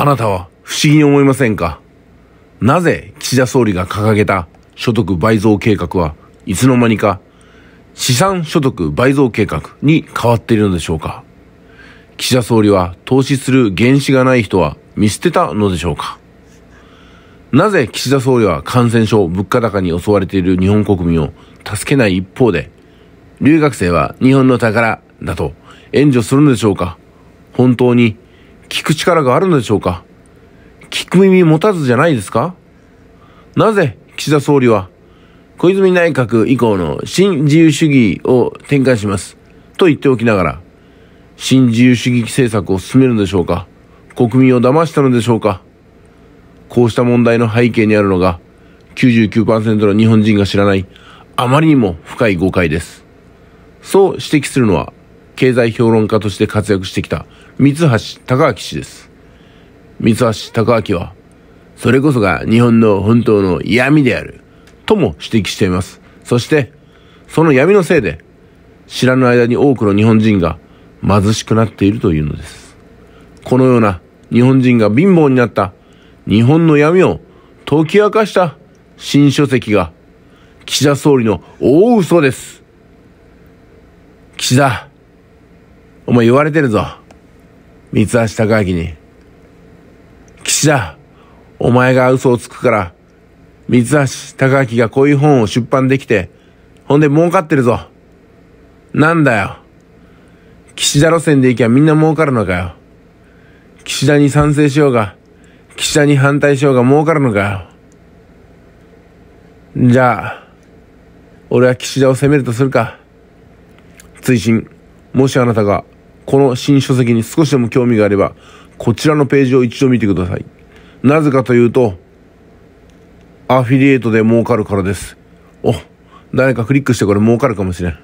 あなたは不思議に思いませんかなぜ岸田総理が掲げた所得倍増計画はいつの間にか資産所得倍増計画に変わっているのでしょうか岸田総理は投資する原資がない人は見捨てたのでしょうかなぜ岸田総理は感染症、物価高に襲われている日本国民を助けない一方で、留学生は日本の宝だと援助するのでしょうか本当に聞く力があるのでしょうか聞く耳持たずじゃないですかなぜ岸田総理は小泉内閣以降の新自由主義を展開しますと言っておきながら新自由主義政策を進めるのでしょうか国民を騙したのでしょうかこうした問題の背景にあるのが99%の日本人が知らないあまりにも深い誤解です。そう指摘するのは経済評論家として活躍してきた三橋隆明氏です。三橋隆明は、それこそが日本の本当の闇である、とも指摘しています。そして、その闇のせいで、知らぬ間に多くの日本人が貧しくなっているというのです。このような日本人が貧乏になった日本の闇を解き明かした新書籍が岸田総理の大嘘です。岸田お前言われてるぞ。三橋隆明に。岸田、お前が嘘をつくから、三橋隆明がこういう本を出版できて、ほんで儲かってるぞ。なんだよ。岸田路線で行きゃみんな儲かるのかよ。岸田に賛成しようが、岸田に反対しようが儲かるのかよ。じゃあ、俺は岸田を責めるとするか。追伸、もしあなたがこの新書籍に少しでも興味があれば、こちらのページを一度見てください。なぜかというと、アフィリエイトで儲かるからです。お、誰かクリックしてこれ儲かるかもしれん。